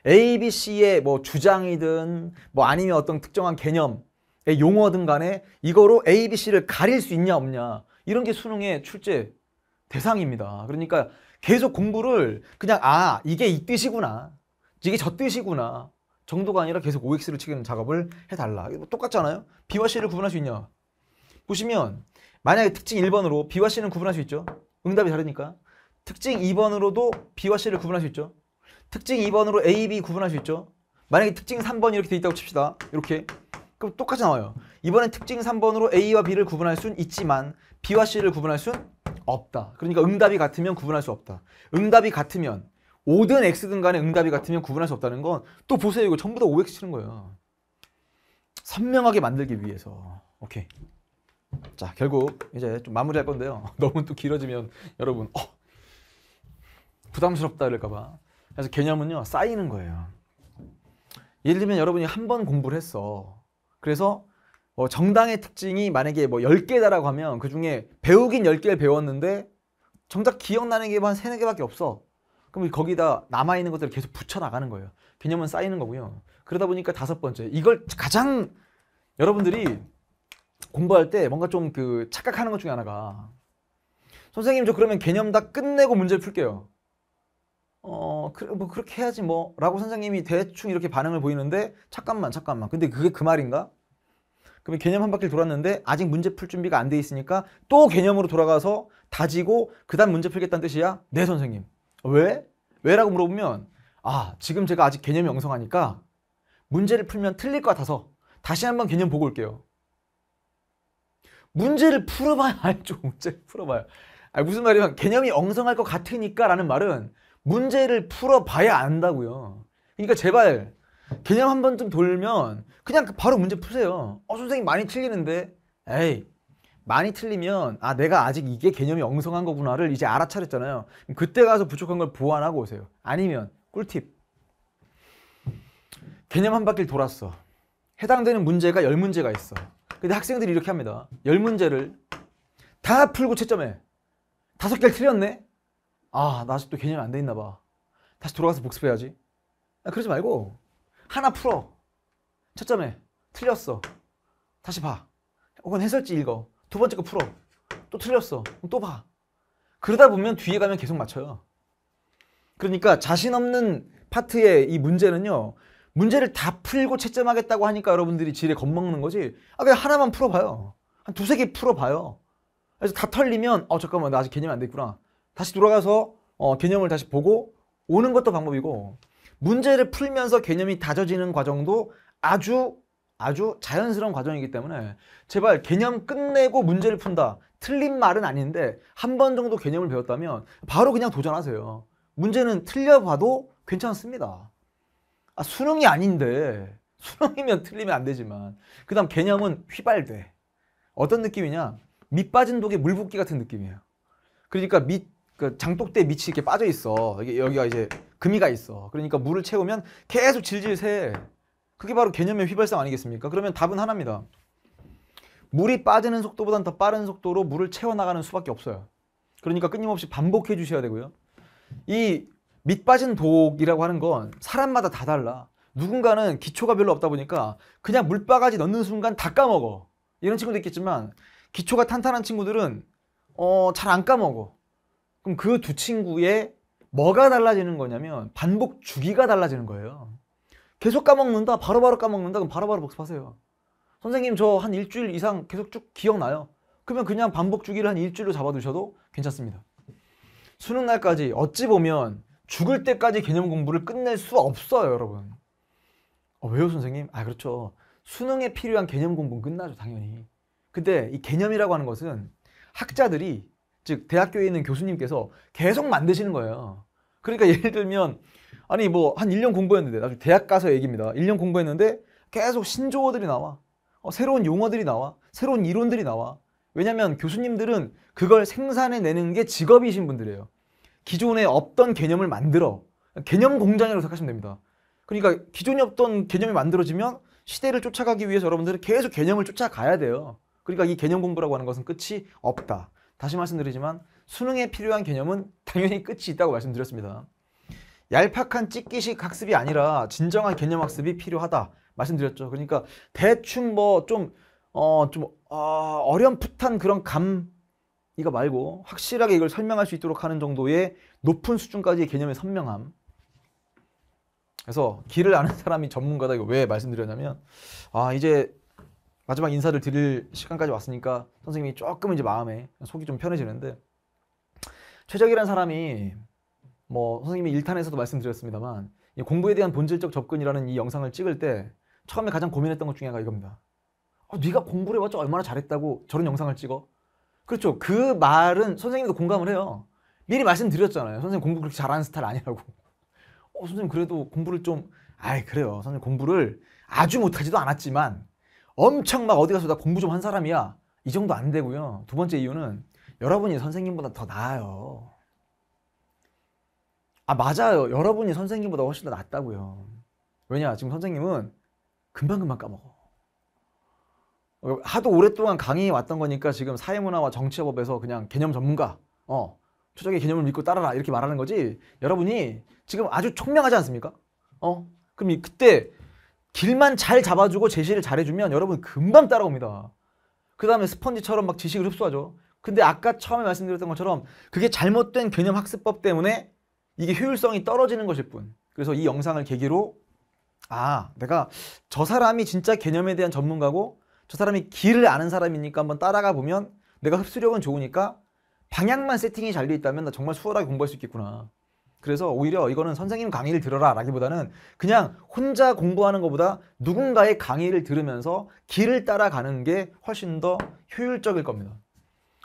A, B, C의 뭐 주장이든 뭐 아니면 어떤 특정한 개념의 용어든 간에 이거로 A, B, C를 가릴 수 있냐 없냐 이런 게 수능의 출제 대상입니다. 그러니까 계속 공부를 그냥 아 이게 이 뜻이구나 이게 저 뜻이구나 정도가 아니라 계속 OX를 치는 작업을 해달라. 뭐 똑같잖아요. B와 C를 구분할 수 있냐. 보시면 만약에 특징 1번으로 B와 C는 구분할 수 있죠. 응답이 다르니까. 특징 2번으로도 B와 C를 구분할 수 있죠. 특징 2번으로 A, B 구분할 수 있죠. 만약에 특징 3번 이렇게 돼 있다고 칩시다. 이렇게. 그럼 똑같이 나와요. 이번엔 특징 3번으로 A와 B를 구분할 순 있지만 B와 C를 구분할 순 없다. 그러니까 응답이 같으면 구분할 수 없다. 응답이 같으면 5든 X든 간에 응답이 같으면 구분할 수 없다는 건 또 보세요. 이거 전부 다 OX 치는 거예요. 선명하게 만들기 위해서. 오케이. 자, 결국 이제 좀 마무리할 건데요. 너무 또 길어지면 여러분 어, 부담스럽다 이럴까 봐. 그래서 개념은요 쌓이는 거예요. 예를 들면 여러분이 한 번 공부를 했어. 그래서 뭐 정당의 특징이 만약에 뭐 10개다라고 하면 그 중에 배우긴 10개를 배웠는데 정작 기억나는 게한 뭐 3, 4개밖에 없어. 그럼 거기다 남아있는 것들을 계속 붙여나가는 거예요. 개념은 쌓이는 거고요. 그러다 보니까 다섯 번째. 이걸 가장 여러분들이 공부할 때 뭔가 좀 그 착각하는 것 중에 하나가 선생님 저 그러면 개념 다 끝내고 문제를 풀게요. 어, 뭐 그렇게 해야지 뭐 라고 선생님이 대충 이렇게 반응을 보이는데 잠깐만 잠깐만 근데 그게 그 말인가? 그러면 개념 한 바퀴 돌았는데 아직 문제 풀 준비가 안 돼 있으니까 또 개념으로 돌아가서 다지고 그 다음 문제 풀겠다는 뜻이야? 네 선생님 왜? 왜? 라고 물어보면 아 지금 제가 아직 개념이 엉성하니까 문제를 풀면 틀릴 것 같아서 다시 한번 개념 보고 올게요 문제를 풀어봐야 알죠 문제 풀어봐요 아니 무슨 말이냐면 개념이 엉성할 것 같으니까 라는 말은 문제를 풀어봐야 안다고요. 그러니까 제발 개념 한 번쯤 돌면 그냥 바로 문제 푸세요. 어 선생님 많이 틀리는데 에이 많이 틀리면 아 내가 아직 이게 개념이 엉성한 거구나를 이제 알아차렸잖아요. 그때 가서 부족한 걸 보완하고 오세요. 아니면 꿀팁 개념 한 바퀴 돌았어. 해당되는 문제가 열문제가 있어. 근데 학생들이 이렇게 합니다. 열문제를다 풀고 채점해. 다섯 개를 틀렸네? 아, 나 아직도 개념이 안 돼 있나 봐. 다시 돌아가서 복습해야지. 야, 아, 그러지 말고 하나 풀어. 첫점에 틀렸어. 다시 봐. 혹은 해설지 읽어. 두 번째 거 풀어. 또 틀렸어. 또 봐. 그러다 보면 뒤에 가면 계속 맞춰요. 그러니까 자신 없는 파트의 이 문제는요. 문제를 다 풀고 채점하겠다고 하니까 여러분들이 질에 겁먹는 거지. 아, 그냥 하나만 풀어봐요. 한 두세 개 풀어봐요. 그래서 다 털리면, 어, 잠깐만, 나 아직 개념이 안 됐구나. 다시 돌아가서 어, 개념을 다시 보고 오는 것도 방법이고 문제를 풀면서 개념이 다져지는 과정도 아주 아주 자연스러운 과정이기 때문에 제발 개념 끝내고 문제를 푼다. 틀린 말은 아닌데 한 번 정도 개념을 배웠다면 바로 그냥 도전하세요. 문제는 틀려봐도 괜찮습니다. 아, 수능이 아닌데 수능이면 틀리면 안 되지만 그 다음 개념은 휘발돼. 어떤 느낌이냐? 밑 빠진 독에 물 붓기 같은 느낌이에요. 그러니까 밑그 장독대 밑이 이렇게 빠져 있어. 여기가 이제 금이가 있어. 그러니까 물을 채우면 계속 질질 새. 그게 바로 개념의 휘발성 아니겠습니까? 그러면 답은 하나입니다. 물이 빠지는 속도보단 더 빠른 속도로 물을 채워나가는 수밖에 없어요. 그러니까 끊임없이 반복해 주셔야 되고요. 이 밑빠진 독이라고 하는 건 사람마다 다 달라. 누군가는 기초가 별로 없다 보니까 그냥 물바가지 넣는 순간 다 까먹어. 이런 친구도 있겠지만 기초가 탄탄한 친구들은 어, 잘 안 까먹어. 그럼 그 두 친구의 뭐가 달라지는 거냐면 반복 주기가 달라지는 거예요. 계속 까먹는다. 바로바로 바로 까먹는다. 그럼 바로바로 바로 복습하세요. 선생님 저 한 일주일 이상 계속 쭉 기억나요. 그러면 그냥 반복 주기를 한 일주일로 잡아두셔도 괜찮습니다. 수능 날까지 어찌 보면 죽을 때까지 개념 공부를 끝낼 수 없어요, 여러분. 어, 왜요, 선생님? 아, 그렇죠. 수능에 필요한 개념 공부는 끝나죠, 당연히. 근데 이 개념이라고 하는 것은 학자들이 즉 대학교에 있는 교수님께서 계속 만드시는 거예요. 그러니까 예를 들면 아니 뭐 한 1년 공부했는데 나중에 대학 가서 얘기입니다. 1년 공부했는데 계속 신조어들이 나와. 어, 새로운 용어들이 나와. 새로운 이론들이 나와. 왜냐면 교수님들은 그걸 생산해내는 게 직업이신 분들이에요. 기존에 없던 개념을 만들어. 개념 공장이라고 생각하시면 됩니다. 그러니까 기존에 없던 개념이 만들어지면 시대를 쫓아가기 위해서 여러분들은 계속 개념을 쫓아가야 돼요. 그러니까 이 개념 공부라고 하는 것은 끝이 없다. 다시 말씀드리지만 수능에 필요한 개념은 당연히 끝이 있다고 말씀드렸습니다. 얄팍한 찍기식 학습이 아니라 진정한 개념 학습이 필요하다 말씀드렸죠. 그러니까 대충 뭐 좀 어 좀 어, 좀, 어, 어렴풋한 그런 감 이거 말고 확실하게 이걸 설명할 수 있도록 하는 정도의 높은 수준까지의 개념의 선명함. 그래서 길을 아는 사람이 전문가다 이거 왜 말씀드렸냐면 아 이제 마지막 인사를 드릴 시간까지 왔으니까 선생님이 조금 이제 마음에 속이 좀 편해지는데 최적이라는 사람이 뭐 선생님이 일탄에서도 말씀드렸습니다만 공부에 대한 본질적 접근이라는 이 영상을 찍을 때 처음에 가장 고민했던 것 중에 하나가 이겁니다. 어, 네가 공부를 해봤자 얼마나 잘했다고 저런 영상을 찍어? 그렇죠. 그 말은 선생님도 공감을 해요. 미리 말씀드렸잖아요. 선생님 공부 그렇게 잘하는 스타일 아니라고. 어, 선생님 그래도 공부를 좀 아이 그래요. 선생님 공부를 아주 못하지도 않았지만 엄청 막 어디 가서 나 공부 좀 한 사람이야. 이 정도 안 되고요. 두 번째 이유는 여러분이 선생님보다 더 나아요. 아, 맞아요. 여러분이 선생님보다 훨씬 더 낫다고요. 왜냐? 지금 선생님은 금방금방 까먹어. 어, 하도 오랫동안 강의해 왔던 거니까 지금 사회문화와 정치법에서 그냥 개념 전문가, 어, 초적의 개념을 믿고 따라라 이렇게 말하는 거지 여러분이 지금 아주 총명하지 않습니까? 어? 그럼 그때 길만 잘 잡아주고 제시를 잘해주면 여러분 금방 따라옵니다. 그 다음에 스펀지처럼 막 지식을 흡수하죠. 근데 아까 처음에 말씀드렸던 것처럼 그게 잘못된 개념 학습법 때문에 이게 효율성이 떨어지는 것일 뿐. 그래서 이 영상을 계기로 아 내가 저 사람이 진짜 개념에 대한 전문가고 저 사람이 길을 아는 사람이니까 한번 따라가 보면 내가 흡수력은 좋으니까 방향만 세팅이 잘 돼 있다면 나 정말 수월하게 공부할 수 있겠구나. 그래서 오히려 이거는 선생님 강의를 들어라 라기보다는 그냥 혼자 공부하는 것보다 누군가의 강의를 들으면서 길을 따라가는 게 훨씬 더 효율적일 겁니다.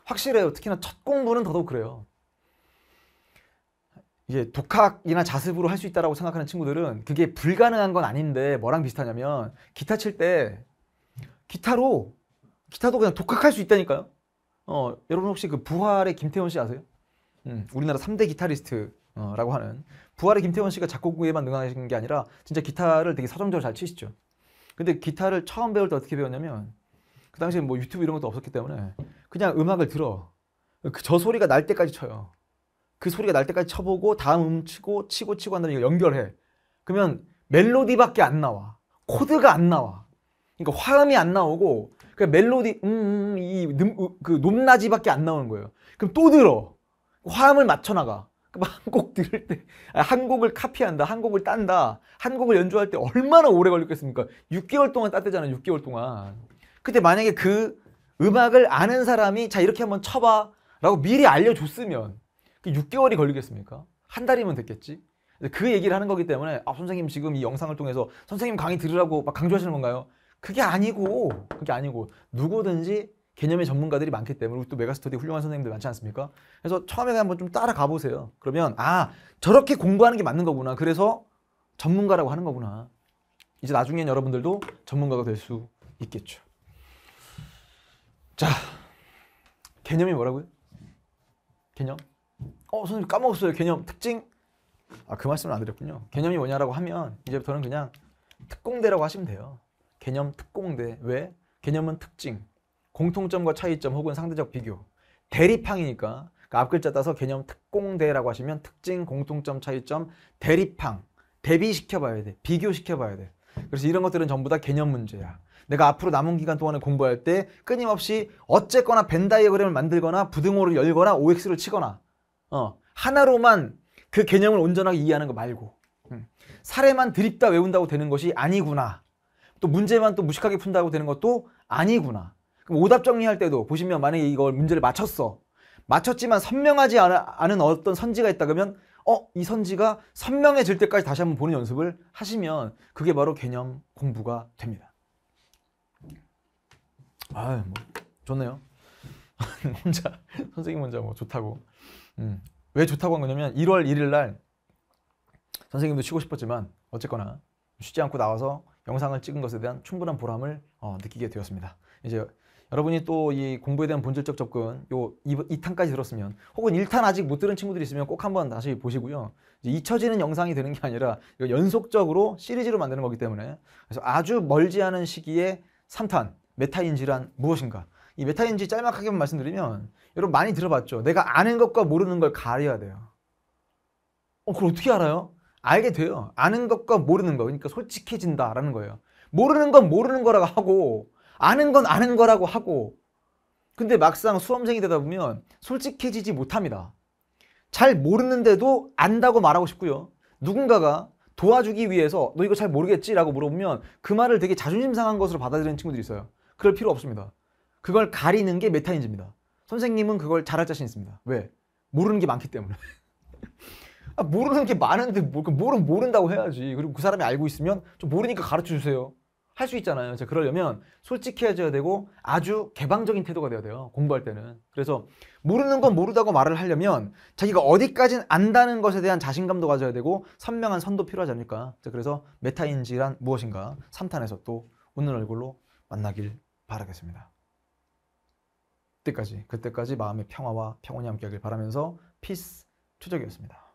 확실해요. 특히나 첫 공부는 더더욱 그래요. 이게 독학이나 자습으로 할 수 있다고 생각하는 친구들은 그게 불가능한 건 아닌데 뭐랑 비슷하냐면 기타 칠 때 기타로 기타도 그냥 독학할 수 있다니까요. 어, 여러분 혹시 그 부활의 김태원 씨 아세요? 음, 우리나라 3대 기타리스트 어, 라고 하는 부활의 김태원 씨가 작곡에만 능하신 게 아니라 진짜 기타를 되게 서정적으로 잘 치시죠. 근데 기타를 처음 배울 때 어떻게 배웠냐면 그 당시에 뭐 유튜브 이런 것도 없었기 때문에 그냥 음악을 들어 그 저 소리가 날 때까지 쳐요. 그 소리가 날 때까지 쳐보고 다음 음 치고 치고 치고 한 다음에 이거 연결해. 그러면 멜로디밖에 안 나와. 코드가 안 나와. 그러니까 화음이 안 나오고 그 멜로디 음이그 음, 음, 그 높낮이밖에 안 나오는 거예요. 그럼 또 들어. 화음을 맞춰 나가. 한곡 들을 때, 아, 한 곡을 카피한다, 한 곡을 딴다, 한 곡을 연주할 때 얼마나 오래 걸렸겠습니까? 6개월 동안 땄대잖아요, 6개월 동안. 그때 만약에 그 음악을 아는 사람이 자, 이렇게 한번 쳐봐 라고 미리 알려줬으면 6개월이 그 걸리겠습니까? 한 달이면 됐겠지? 그 얘기를 하는 거기 때문에 아, 선생님 지금 이 영상을 통해서 선생님 강의 들으라고 막 강조하시는 건가요? 그게 아니고, 그게 아니고 누구든지 개념의 전문가들이 많기 때문에 그리고 또 메가스터디 훌륭한 선생님들 많지 않습니까? 그래서 처음에 한번 좀 따라가 보세요. 그러면 아 저렇게 공부하는 게 맞는 거구나. 그래서 전문가라고 하는 거구나. 이제 나중엔 여러분들도 전문가가 될 수 있겠죠. 자, 개념이 뭐라고요? 개념? 어, 선생님 까먹었어요. 개념, 특징? 아, 그 말씀을 안 드렸군요. 개념이 뭐냐라고 하면 이제부터는 그냥 특공대라고 하시면 돼요. 개념 특공대. 왜? 개념은 특징. 공통점과 차이점 혹은 상대적 비교. 대립항이니까 그러니까 앞글자 따서 개념 특공대라고 하시면 특징, 공통점, 차이점, 대립항. 대비시켜봐야 돼. 비교시켜봐야 돼. 그래서 이런 것들은 전부 다 개념 문제야. 내가 앞으로 남은 기간 동안에 공부할 때 끊임없이 어쨌거나 벤 다이어그램을 만들거나 부등호를 열거나 OX를 치거나 어, 하나로만 그 개념을 온전하게 이해하는 거 말고 음. 사례만 드립다 외운다고 되는 것이 아니구나. 또 문제만 또 무식하게 푼다고 되는 것도 아니구나. 오답 정리할 때도 보시면 만약에 이걸 문제를 맞췄어. 맞췄지만 선명하지 않은 어떤 선지가 있다 그러면 어, 이 선지가 선명해질 때까지 다시 한번 보는 연습을 하시면 그게 바로 개념 공부가 됩니다. 아, 뭐 좋네요. 혼자 선생님 혼자 뭐 좋다고. 음. 왜 좋다고 한 거냐면 1월 1일 날 선생님도 쉬고 싶었지만 어쨌거나 쉬지 않고 나와서 영상을 찍은 것에 대한 충분한 보람을 어, 느끼게 되었습니다. 이제 여러분이 또 이 공부에 대한 본질적 접근 요 2탄까지 들었으면 혹은 1탄 아직 못 들은 친구들이 있으면 꼭 한번 다시 보시고요. 잊혀지는 영상이 되는 게 아니라 연속적으로 시리즈로 만드는 거기 때문에 그래서 아주 멀지 않은 시기에 3탄 메타인지란 무엇인가 이 메타인지 짤막하게만 말씀드리면 여러분 많이 들어봤죠. 내가 아는 것과 모르는 걸 가려야 돼요. 어, 그걸 어떻게 알아요? 알게 돼요. 아는 것과 모르는 거. 그러니까 솔직해진다라는 거예요. 모르는 건 모르는 거라고 하고 아는 건 아는 거라고 하고 근데 막상 수험생이 되다 보면 솔직해지지 못합니다. 잘 모르는데도 안다고 말하고 싶고요. 누군가가 도와주기 위해서 너 이거 잘 모르겠지라고 물어보면 그 말을 되게 자존심 상한 것으로 받아들이는 친구들이 있어요. 그럴 필요 없습니다. 그걸 가리는 게 메타인지입니다. 선생님은 그걸 잘할 자신 있습니다. 왜? 모르는 게 많기 때문에. 아, 모르는 게 많은데 뭐, 그 모르 모른다고 해야지. 그리고 그 사람이 알고 있으면 좀 모르니까 가르쳐 주세요. 할수 있잖아요. 자, 그러려면 솔직해져야 되고 아주 개방적인 태도가 되어야 돼요. 공부할 때는. 그래서 모르는 건 모르다고 말을 하려면 자기가 어디까진 안다는 것에 대한 자신감도 가져야 되고 선명한 선도 필요하지 않을까. 자, 그래서 메타인지란 무엇인가 3탄에서 또 웃는 얼굴로 만나길 바라겠습니다. 그때까지 그때까지 마음의 평화와 평온이 함께하길 바라면서 피스 추적이었습니다.